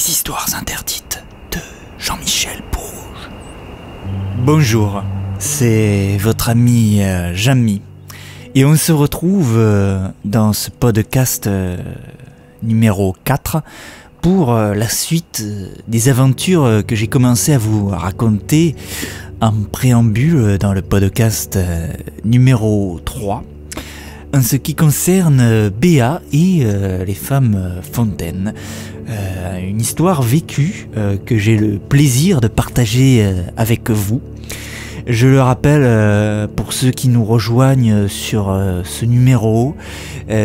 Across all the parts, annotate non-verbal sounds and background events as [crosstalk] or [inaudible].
Les histoires interdites de Jean-Michel bourge Bonjour, c'est votre ami euh, Jamy. Et on se retrouve euh, dans ce podcast euh, numéro 4 pour la suite des aventures que j'ai commencé à vous raconter en préambule dans le podcast numéro 3 en ce qui concerne Béa et les femmes fontaines. Euh, une histoire vécue euh, que j'ai le plaisir de partager euh, avec vous. Je le rappelle pour ceux qui nous rejoignent sur ce numéro,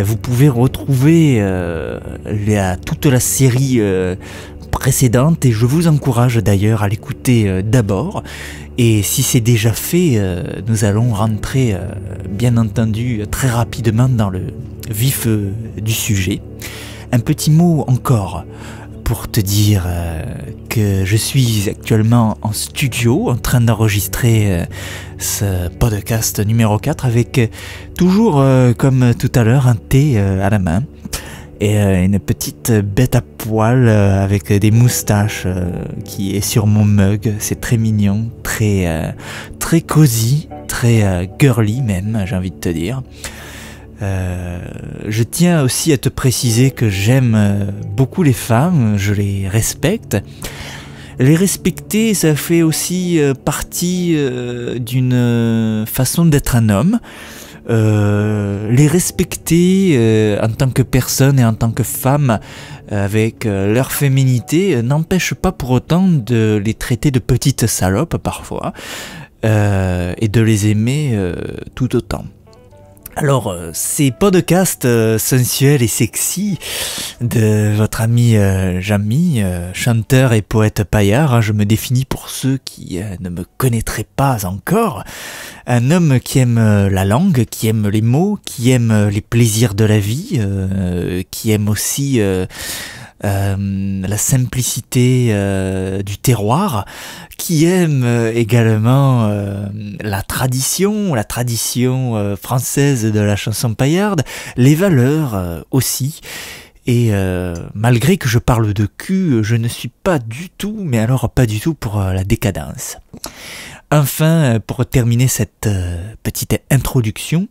vous pouvez retrouver la, toute la série précédente et je vous encourage d'ailleurs à l'écouter d'abord. Et si c'est déjà fait, nous allons rentrer bien entendu très rapidement dans le vif du sujet un petit mot encore pour te dire euh, que je suis actuellement en studio en train d'enregistrer euh, ce podcast numéro 4 avec euh, toujours comme tout à l'heure un thé à la main et une petite bête à poil avec des moustaches qui est sur mon mug. C'est très mignon, très très cosy, très girly même, j'ai envie de te dire. Euh, je tiens aussi à te préciser que j'aime euh, beaucoup les femmes, je les respecte. Les respecter, ça fait aussi euh, partie d'une façon d'être un homme. les respecter en tant que personne et en tant que femme avec leur féminité n'empêche pas pour autant de les traiter de petites salopes parfois et de les aimer tout autant. Alors, euh, ces podcasts euh, sensuels et sexy de votre ami euh, Jamy, euh, chanteur et poète paillard, hein, je me définis pour ceux qui ne me connaîtraient pas encore, un homme qui aime la langue, qui aime les mots, qui aime les plaisirs de la vie, qui aime aussi euh, la simplicité euh, du terroir, qui aime euh, également la tradition, la tradition française de la chanson paillarde, les valeurs aussi. Et malgré que je parle de cul, je ne suis pas du tout, mais alors pas du tout pour la décadence. Enfin, pour terminer cette petite introduction,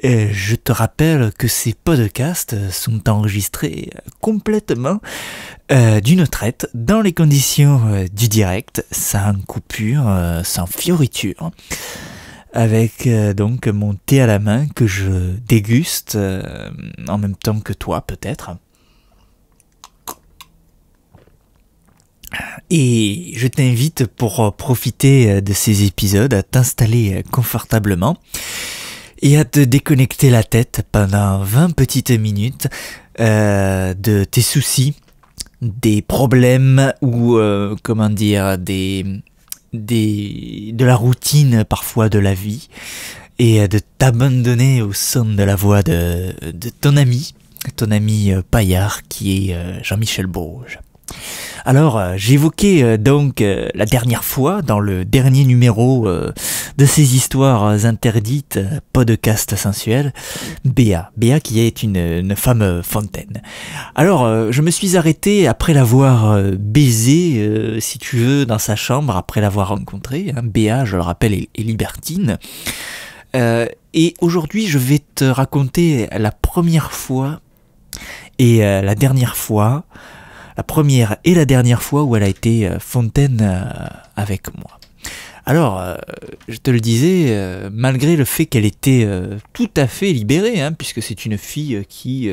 et je te rappelle que ces podcasts sont enregistrés complètement euh, d'une traite, dans les conditions euh, du direct, sans coupure, euh, sans fioriture, avec donc mon thé à la main que je déguste en même temps que toi peut-être. Et je t'invite pour profiter de ces épisodes à t'installer confortablement et à te déconnecter la tête pendant 20 petites minutes euh, de tes soucis, des problèmes ou euh, comment dire des, des de la routine parfois de la vie et euh, de t'abandonner au son de la voix de, de ton ami, ton ami Paillard qui est Jean-Michel Bourges. Alors, euh, j'évoquais euh, donc euh, la dernière fois, dans le dernier numéro de ces histoires interdites, podcast sensuel, Béa. Béa qui est une, femme fontaine. Alors, je me suis arrêté après l'avoir baisé, si tu veux, dans sa chambre, après l'avoir rencontrée. Hein. Béa, je le rappelle, est, libertine. et aujourd'hui, je vais te raconter la première fois et la dernière fois la première et la dernière fois où elle a été euh, fontaine euh, avec moi. Alors, euh, je te le disais, malgré le fait qu'elle était tout à fait libérée, hein, puisque c'est une fille qui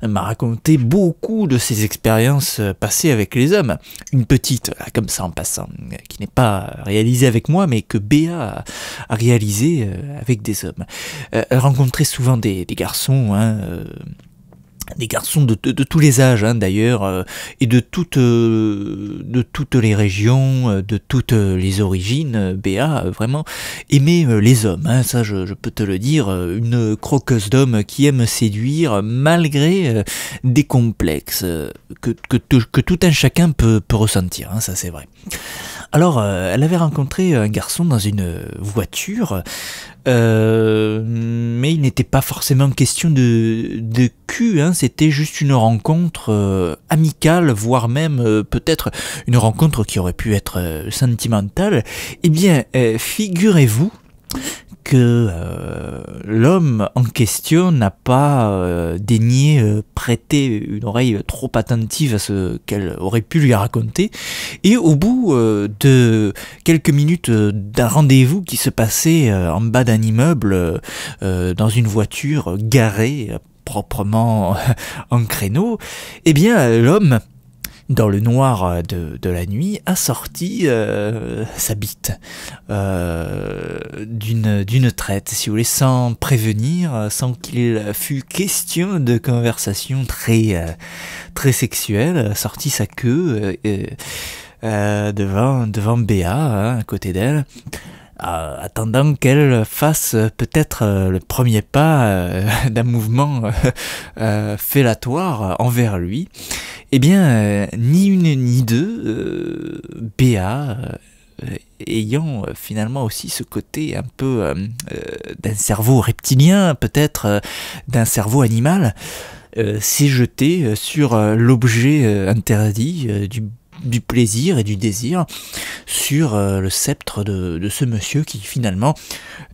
m'a raconté beaucoup de ses expériences passées avec les hommes, une petite, comme ça en passant, qui n'est pas réalisée avec moi, mais que Béa a, réalisée avec des hommes. elle rencontrait souvent des, garçons, hein, des garçons de, tous les âges hein, d'ailleurs euh, et de toutes euh, de toutes les régions euh, de toutes les origines BA vraiment aimer les hommes hein, ça je, peux te le dire une croqueuse d'hommes qui aime séduire malgré des complexes que, que, tout un chacun peut, ressentir hein, ça c'est vrai alors, euh, elle avait rencontré un garçon dans une voiture, euh, mais il n'était pas forcément question de, cul, hein, c'était juste une rencontre euh, amicale, voire même peut-être une rencontre qui aurait pu être sentimentale. Eh bien, figurez-vous que euh, l'homme en question n'a pas euh, daigné euh, prêter une oreille trop attentive à ce qu'elle aurait pu lui raconter. Et au bout de quelques minutes d'un rendez-vous qui se passait en bas d'un immeuble, dans une voiture garée proprement [laughs] en créneau, eh bien l'homme dans le noir euh, de, la nuit, a sorti euh, sa bite euh, d'une traite, si vous voulez, sans prévenir, sans qu'il fût question de conversation très, très sexuelle, a sorti sa queue devant, devant Béa, hein, à côté d'elle attendant qu'elle fasse peut-être euh, le premier pas euh, [laughs] d'un mouvement euh, fellatoire envers lui. Eh bien, ni une ni deux, Béa ayant finalement aussi ce côté un peu d'un cerveau reptilien, peut-être d'un cerveau animal, s'est jeté sur l'objet interdit du du plaisir et du désir sur euh, le sceptre de, ce monsieur qui finalement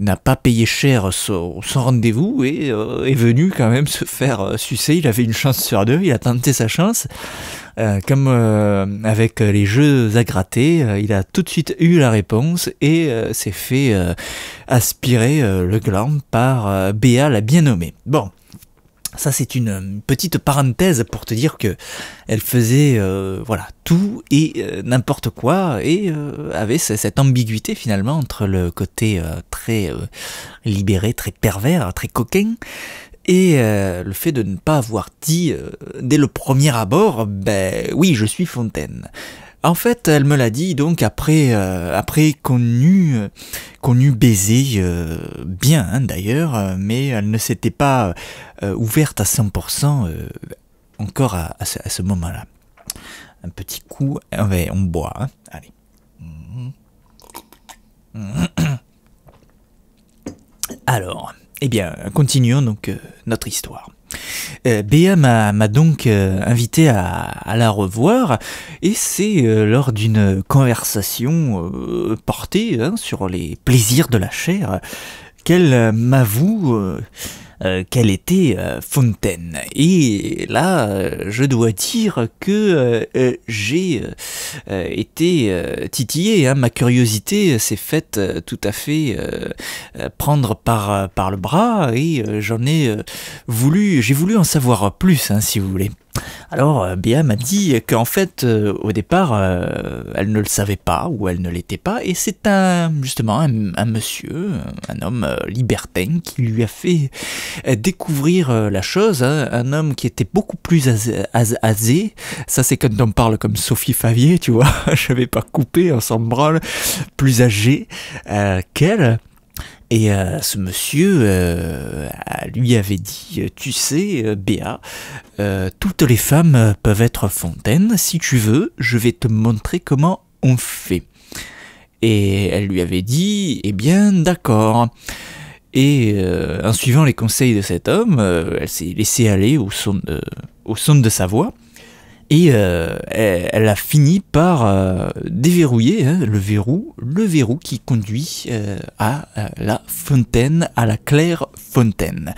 n'a pas payé cher son, rendez-vous et euh, est venu quand même se faire euh, sucer. Il avait une chance sur deux, il a tenté sa chance. comme avec les jeux à gratter, il a tout de suite eu la réponse et s'est fait aspirer le gland par Béa la bien nommée. Bon. Ça, c'est une euh, petite parenthèse pour te dire que elle faisait euh, voilà tout et euh, n'importe quoi et avait cette ambiguïté finalement entre le côté très libéré, très pervers, très coquin et le fait de ne pas avoir dit dès le premier abord, ben oui, je suis Fontaine. En fait, elle me l'a dit donc après, euh, après qu'on eût, baisé euh, bien hein, d'ailleurs, euh, mais elle ne s'était pas ouverte à 100% encore à, ce, moment-là. Un petit coup, on boit. Hein. Allez. Alors, eh bien, continuons donc notre histoire. Euh, Béa m'a donc euh, invité à, la revoir et c'est euh, lors d'une conversation portée hein, sur les plaisirs de la chair qu'elle m'avoue euh, qu'elle était euh, Fontaine. Et là, euh, je dois dire que j'ai été titillé, hein. ma curiosité s'est faite tout à fait prendre par, par le bras et j'en ai voulu, j'ai voulu en savoir plus, hein, si vous voulez. Alors, euh, Béa m'a dit qu'en fait, euh, au départ, euh, elle ne le savait pas ou elle ne l'était pas, et c'est un justement un, monsieur, un homme libertin, qui lui a fait découvrir la chose. Hein. un homme qui était beaucoup plus asé. Ça, c'est quand on parle comme Sophie Favier, tu vois. [laughs] Je vais pas coupé un s'en Plus âgé qu'elle. Et euh, ce monsieur euh, lui avait dit, euh, tu sais, Béa, toutes les femmes peuvent être fontaines, si tu veux, je vais te montrer comment on fait. Et elle lui avait dit, eh bien, d'accord. Et en suivant les conseils de cet homme, elle s'est laissée aller au au son de sa voix. Et euh, elle, a fini par euh, déverrouiller hein, le verrou, le verrou qui conduit euh, à la fontaine, à la Claire Fontaine.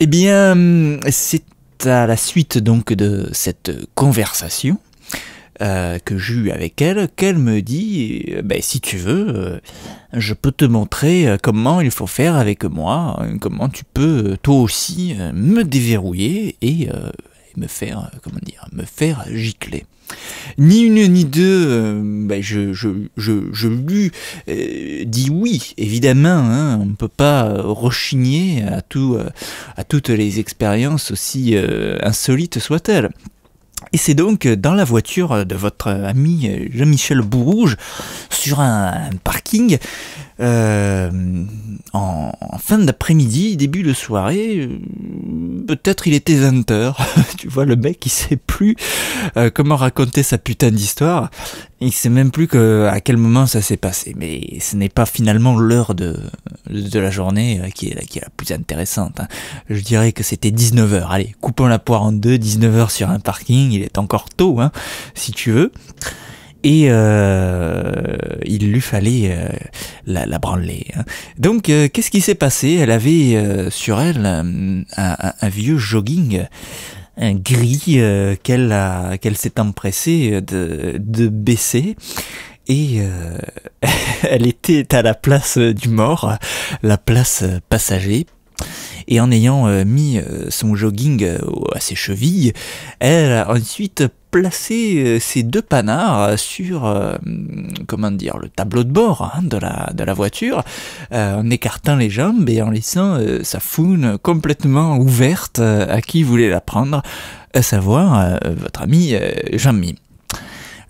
Eh bien, c'est à la suite donc de cette conversation que j'ai eu avec elle, qu'elle me dit ben, si tu veux, je peux te montrer comment il faut faire avec moi, comment tu peux toi aussi me déverrouiller et me faire, euh, comment dire, me faire gicler. Ni une ni deux, euh, ben, je, je, je, lui euh, dis oui, évidemment, hein, on ne peut pas rechigner à, tout, à toutes les expériences aussi insolites soient-elles. Et c'est donc dans la voiture de votre ami Jean-Michel Bourrouge, sur un parking, euh, en, fin d'après-midi, début de soirée, euh, peut-être il était 20h, [laughs] tu vois, le mec il sait plus euh, comment raconter sa putain d'histoire, il sait même plus que, à quel moment ça s'est passé, mais ce n'est pas finalement l'heure de, de la journée qui est, la, qui est la plus intéressante, hein. je dirais que c'était 19h, allez, coupons la poire en deux, 19h sur un parking, il est encore tôt, hein, si tu veux et euh, il lui fallait euh, la, branler. Hein. Donc, euh, qu'est-ce qui s'est passé Elle avait sur elle un, vieux jogging un gris qu'elle qu'elle s'est empressée de, baisser et [laughs] elle était à la place du mort, la place passager, et en ayant euh, mis euh, son jogging euh, à ses chevilles, elle a ensuite placé ses deux panards sur comment dire le tableau de bord hein, de, la, de la voiture en écartant les jambes et en laissant sa foune complètement ouverte à qui voulait la prendre à savoir votre ami jean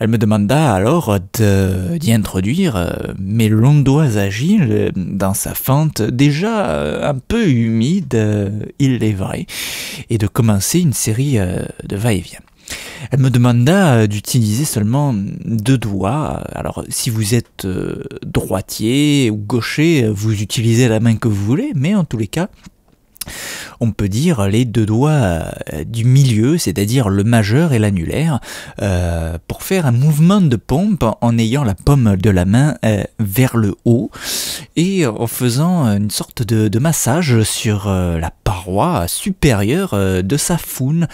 elle me demanda alors d'y introduire euh, mes doigts agiles euh, dans sa fente déjà euh, un peu humide, il est vrai, et de commencer une série de va-et-vient. Elle me demanda d'utiliser seulement deux doigts. Alors, si vous êtes droitier ou gaucher, vous utilisez la main que vous voulez, mais en tous les cas, on peut dire les deux doigts euh, du milieu, c'est-à-dire le majeur et l'annulaire, euh, pour faire un mouvement de pompe en ayant la pomme de la main euh, vers le haut et en faisant une sorte de, massage sur la paroi supérieure de sa foune,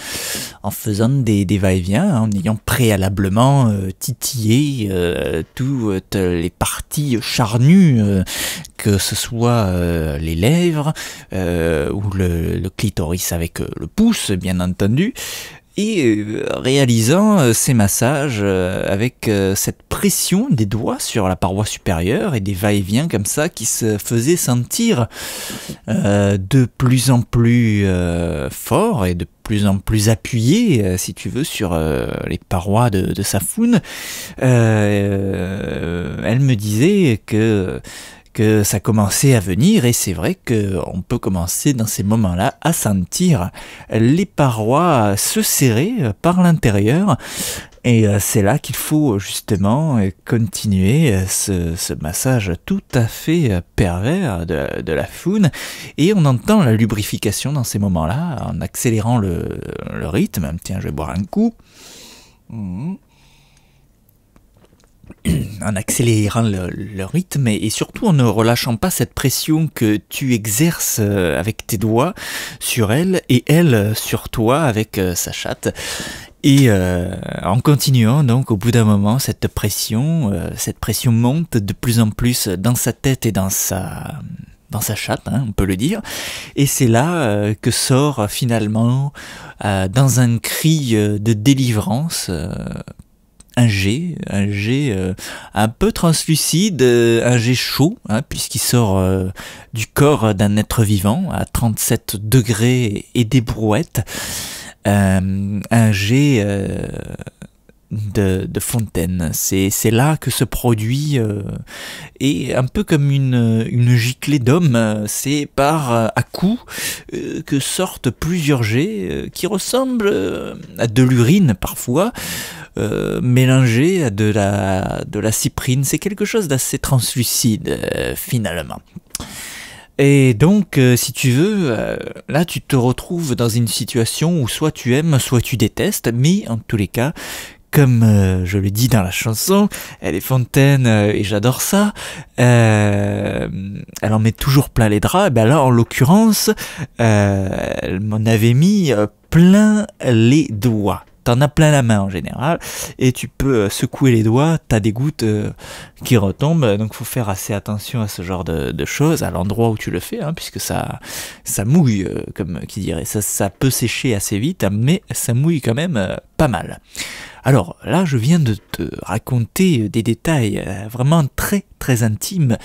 en faisant des, des va-et-vient, en ayant préalablement titillé toutes les parties charnues, que ce soit les lèvres ou le le clitoris avec euh, le pouce, bien entendu, et euh, réalisant euh, ces massages avec cette pression des doigts sur la paroi supérieure et des va-et-vient comme ça qui se faisait sentir de plus en plus fort et de plus en plus appuyé, si tu veux, sur les parois de, de sa foune. elle me disait que que ça commençait à venir et c'est vrai qu'on peut commencer dans ces moments-là à sentir les parois se serrer par l'intérieur et euh, c'est là qu'il faut justement euh, continuer euh, ce, massage tout à fait pervers de, la foune, Et on entend la lubrification dans ces moments-là en accélérant le, rythme. Tiens, je vais boire un coup. Mmh en accélérant le, rythme et, surtout en ne relâchant pas cette pression que tu exerces euh, avec tes doigts sur elle et elle sur toi avec euh, sa chatte. Et euh, en continuant, donc au bout d'un moment, cette pression, cette pression monte de plus en plus dans sa tête et dans sa dans sa chatte, hein, on peut le dire. Et c'est là que sort finalement, dans un cri de délivrance, un jet, un jet euh, un peu translucide, euh, un jet chaud, hein, puisqu'il sort euh, du corps d'un être vivant à 37 degrés et des brouettes. un jet de, fontaine. C'est là que se produit, et un peu comme une, giclée d'homme, c'est par à coup que sortent plusieurs jets qui ressemblent à de l'urine parfois mélanger euh, mélangé à de la, de cyprine. C'est quelque chose d'assez translucide euh, finalement. Et donc, euh, si tu veux, là, tu te retrouves dans une situation où soit tu aimes, soit tu détestes, mais en tous les cas, comme je le dis dans la chanson, elle est fontaine et j'adore ça. elle en met toujours plein les draps. Et eh bien là, en l'occurrence, elle m'en avait mis plein les doigts t'en as plein la main en général, et tu peux euh, secouer les doigts, t'as des gouttes euh, qui retombent, donc faut faire assez attention à ce genre de, choses, à l'endroit où tu le fais, hein, puisque ça, ça mouille, euh, comme qui dirait, ça, peut sécher assez vite, mais ça mouille quand même pas mal. Alors là, je viens de te raconter des détails vraiment très très intimes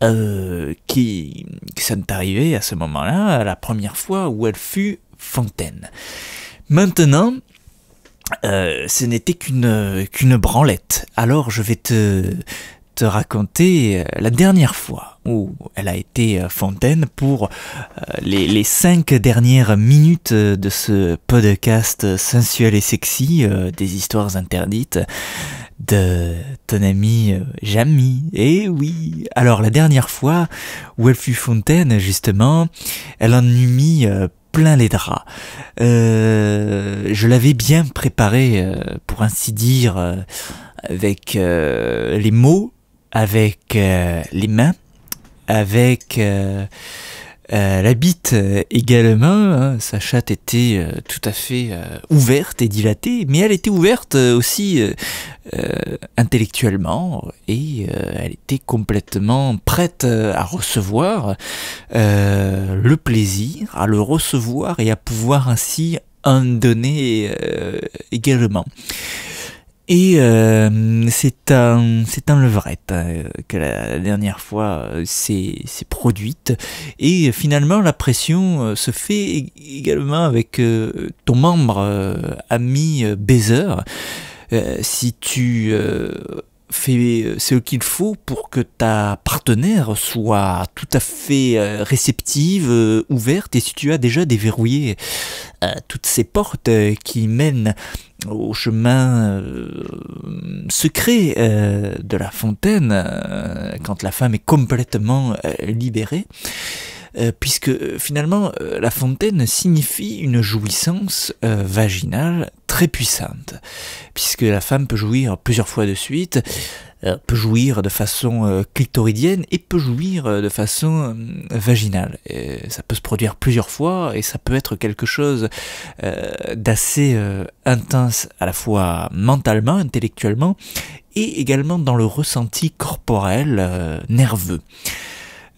qui, qui sont arrivés à ce moment-là, la première fois où elle fut fontaine. Maintenant, euh, ce n'était qu'une euh, qu'une branlette. Alors je vais te te raconter euh, la dernière fois où elle a été fontaine pour les, les cinq dernières minutes de ce podcast sensuel et sexy des histoires interdites de ton ami Jamie. Et eh oui, alors la dernière fois où elle fut fontaine, justement, elle en eut mis plein les draps. Euh, je l'avais bien préparé, euh, pour ainsi dire, euh, avec les mots, avec les mains, avec elle euh, habite euh, également, hein. sa chatte était euh, tout à fait ouverte et dilatée, mais elle était ouverte aussi intellectuellement et elle était complètement prête à recevoir le plaisir, à le recevoir et à pouvoir ainsi en donner également. Et euh, c'est un, c'est un levrette euh, que la dernière fois c'est euh, s'est produite. Et finalement, la pression se fait également avec ton membre ami baiser. si tu fais euh, ce qu'il faut pour que ta partenaire soit tout à fait euh, réceptive, euh, ouverte, et si tu as déjà déverrouillé toutes ces portes qui mènent au chemin secret de la fontaine, quand la femme est complètement libérée, euh, puisque euh, finalement euh, la fontaine signifie une jouissance vaginale très puissante, puisque la femme peut jouir plusieurs fois de suite, peut jouir de façon clitoridienne et peut jouir de façon vaginale. ça peut se produire plusieurs fois et ça peut être quelque chose d'assez intense à la fois mentalement, intellectuellement et également dans le ressenti corporel nerveux.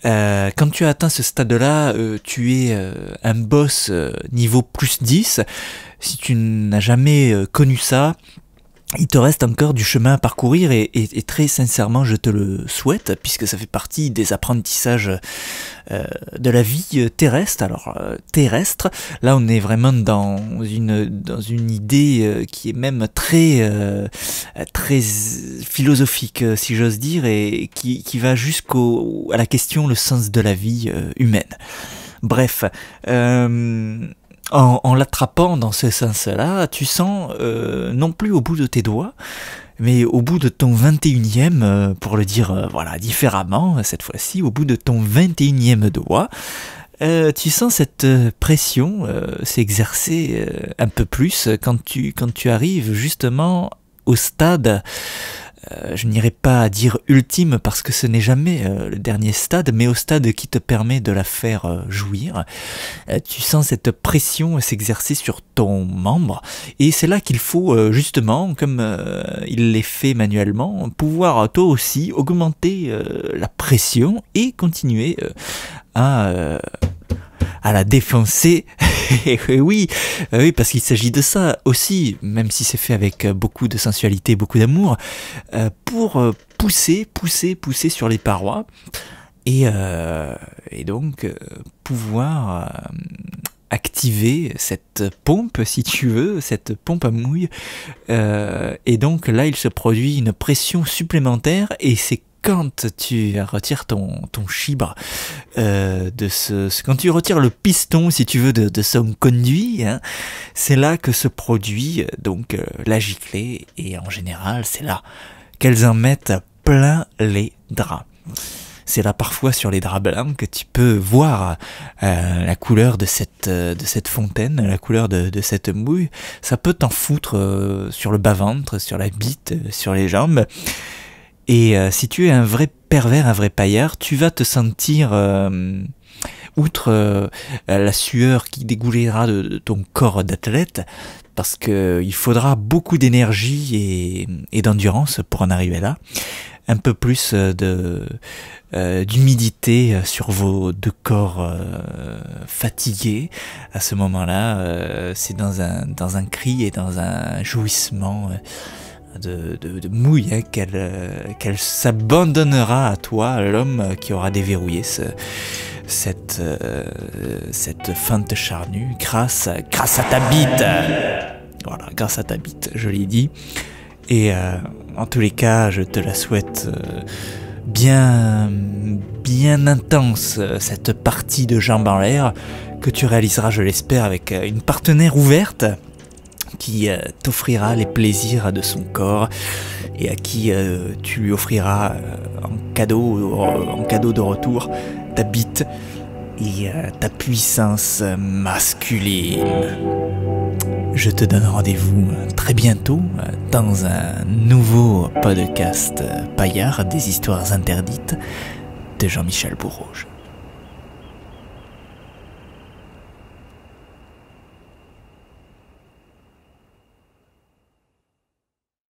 Euh, quand tu as atteint ce stade-là, euh, tu es euh, un boss niveau plus 10. Si tu n'as jamais connu ça, il te reste encore du chemin à parcourir et, très sincèrement je te le souhaite puisque ça fait partie des apprentissages euh, de la vie euh, terrestre. Alors euh, terrestre, là on est vraiment dans une, dans une idée euh, qui est même très, très philosophique si j'ose dire et qui, qui va à la question le sens de la vie humaine. Bref. Euh, en, l'attrapant dans ce sens-là, tu sens, euh, non plus au bout de tes doigts, mais au bout de ton 21e, euh, pour le dire euh, voilà différemment, cette fois-ci, au bout de ton 21e doigt, tu sens cette pression s'exercer un peu plus quand tu, quand tu arrives justement au stade euh, je n'irai pas dire ultime parce que ce n'est jamais euh, le dernier stade, mais au stade qui te permet de la faire euh, jouir. tu sens cette pression s'exercer sur ton membre, et c'est là qu'il faut justement, comme il l'est fait manuellement, pouvoir toi aussi augmenter la pression et continuer à à la défoncer. [laughs] et eh oui, eh oui, parce qu'il s'agit de ça aussi, même si c'est fait avec euh, beaucoup de sensualité, beaucoup d'amour, euh, pour euh, pousser, pousser, pousser sur les parois. Et, et donc pouvoir activer cette pompe, si tu veux, cette pompe à mouille. et donc là, il se produit une pression supplémentaire et c'est quand tu retires ton, ton chibre euh, de ce, quand tu retires le piston, si tu veux, de, de son conduit, hein, c'est là que se produit euh, donc euh, la giclée et en général c'est là qu'elles en mettent plein les draps. C'est là parfois sur les draps blancs que tu peux voir la couleur de cette, de cette fontaine, la couleur de, cette mouille. Ça peut t'en foutre sur le bas-ventre, sur la bite, sur les jambes. Et euh, si tu es un vrai pervers, un vrai paillard, tu vas te sentir, euh, outre euh, la sueur qui dégoulera de, ton corps d'athlète, parce qu'il faudra beaucoup d'énergie et, d'endurance pour en arriver là, un peu plus d'humidité sur vos deux corps fatigués à ce moment-là, c'est dans un, dans un cri et dans un jouissement de, mouille, hein, euh, qu'elle s'abandonnera à toi, l'homme qui aura déverrouillé cette, euh, cette feinte charnue grâce, grâce à ta bite. Voilà, grâce à ta bite, je l'ai dit. Et euh, en tous les cas, je te la souhaite bien, bien intense, cette partie de jambes en l'air, que tu réaliseras, je l'espère, avec une partenaire ouverte qui euh, t'offrira les plaisirs de son corps et à qui euh, tu lui offriras euh, en cadeau, en cadeau de retour ta bite et ta puissance masculine. Je te donne rendez-vous très bientôt dans un nouveau podcast paillard des histoires interdites de Jean-Michel Bourrouge.